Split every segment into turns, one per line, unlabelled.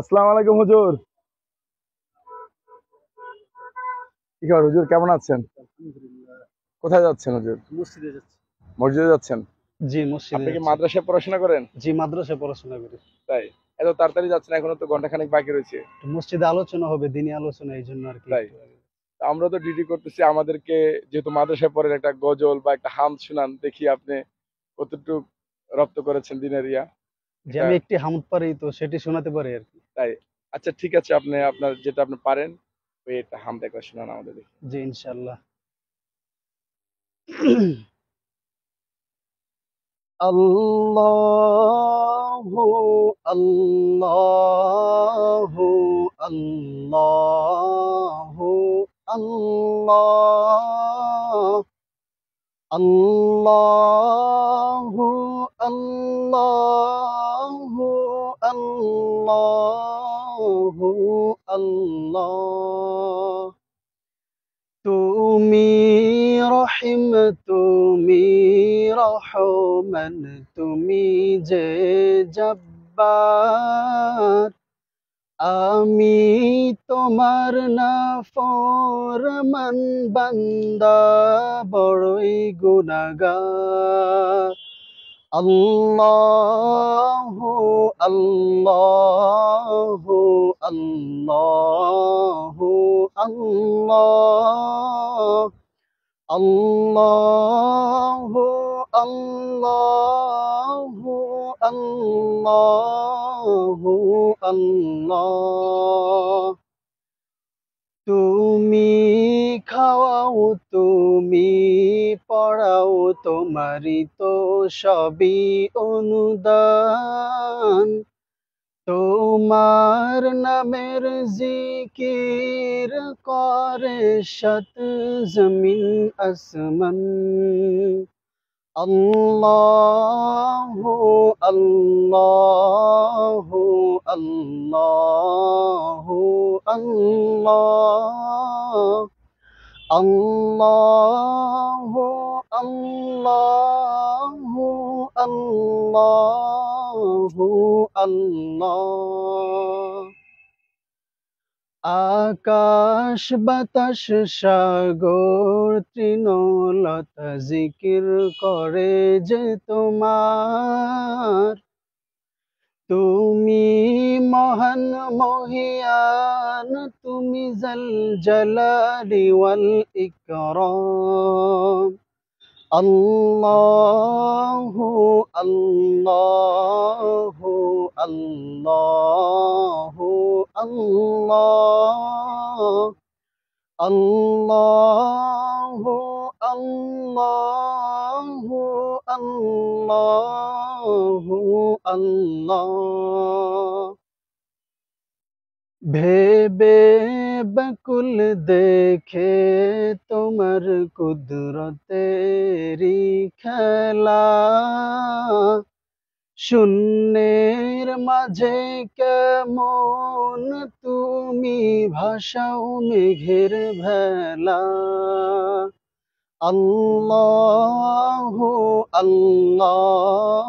আসসালাম আলাইকুম হুজুর কি খবর হুজুর কেমন আছেন কোথায় যাচ্ছেন হুজুর মসজিদে মসজিদে যাচ্ছেন
জি মসজিদে আপনি কি মাদ্রাসায়
পড়াশোনা করেন জি মাদ্রাসায় পড়াশোনা করি তাই এত তাড়াতাড়ি যাচ্ছেন এখনো তো ঘন্টাখানেক বাকি রয়েছে
মসজিদে আলোচনা হবে দিনই আলোচনা এই জন্য আর কি তাই
আমরা তো ডিউটি করতেছি আমাদেরকে যেহেতু মাদ্রাসায় পড়েন একটা গজল বা একটা হাম শুনান দেখি আপনি কতটুকু রপ্ত করেছেন দিনের ইয়া
যে আমি একটি হাম পারি তো সেটি শোনাতে পারি আর কি
তাই আচ্ছা ঠিক আছে আপনি আপনার যেটা আপনি পারেন ওই একটা হামদ একটা শোনান আমাদের
জি ইনশাল্লাহ الله الله الله الله الله الله আল্লাহু আল্লাহ তুমি রহিম তুমি রহমান তুমি যে জব্বার আমি তোমার না ফরমান বান্দা বড়ই গুণাগার الله الله الله الله الله الله الله الله তুমি খাওয়াও তুমি পড়াও তোমারই তো সবই অনুদান তোমার নামের জিকির করে সত জমিন আসমান আল্লাহ আল্লাহ আল্লাহ আল্লাহ الله الله আল্লাহু الله আকাশ বাতাস সাগর তৃণলতা জিকির করে যে তোমার তুমি মহান মহিয়ান তুমি জল জলালি ওয়াল ইকরাম আল্লাহু আল্লাহু আল্লাহু আল্লাহ আল্লাহু আল্লাহু আল্লাহ আল্লাহ ভেবে বকুল দেখে তোমার কুদরতেরি খেলা শূন্যের মাঝে কেমন তুমি ভাষাও মেঘের ভেলা আল্লাহ আল্লাহ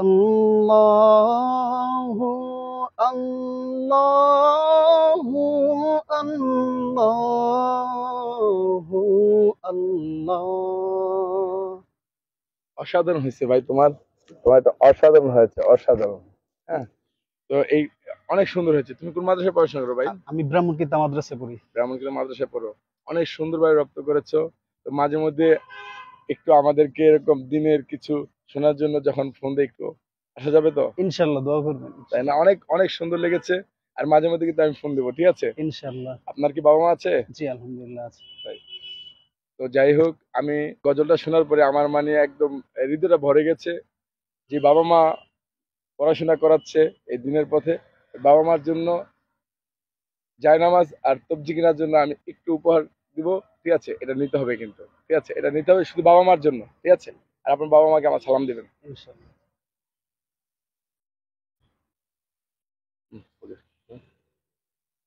الله الله الله الله
অসাধারণ হয়েছে ভাই তোমার তোমার তো অসাধারণ হয়েছে অসাধারণ হ্যাঁ তো এই অনেক সুন্দর হয়েছে তুমি কোন মাদ্রাসায় পড়াশোনা করো ভাই
আমি ব্রাহ্মণকিতা মাদ্রাসায় পড়ি
ব্রাহ্মণকিতা মাদ্রাসায় পড়ো অনেক সুন্দরভাবে রপ্ত করেছো তো মাঝে মধ্যে একটু আমাদেরকে এরকম দিনের কিছু শোনার জন্য যখন ফোন দেখবো আসা যাবে তো ইনশাল্লাহ দোয়া করবেন তাই না অনেক অনেক সুন্দর লেগেছে আর মাঝে মধ্যে কিন্তু আমি ফোন দেবো ঠিক আছে ইনশাল্লাহ আপনার কি বাবা মা আছে জি আলহামদুলিল্লাহ আছে তো যাই হোক আমি গজলটা শোনার পরে আমার মানে একদম হৃদয়টা ভরে গেছে যে বাবা মা পড়াশোনা করাচ্ছে এই দিনের পথে বাবা মার জন্য জায়নামাজ আর তবজি কেনার জন্য আমি একটু উপহার দিব ঠিক আছে এটা নিতে হবে কিন্তু ঠিক আছে এটা নিতে হবে শুধু বাবা মার জন্য ঠিক আছে আর আপনার বাবা মাকে আমার সালাম দেবেন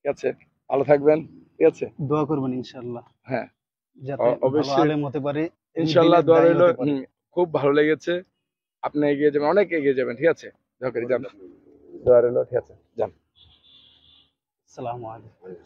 ঠিক আছে ভালো থাকবেন ঠিক আছে
দোয়া করবেন ইনশাল্লাহ হ্যাঁ অবশ্যই হতে পারে ইনশাল্লাহ
খুব ভালো লেগেছে আপনি এগিয়ে যাবেন অনেক এগিয়ে যাবেন ঠিক আছে ঠিক আছে
যান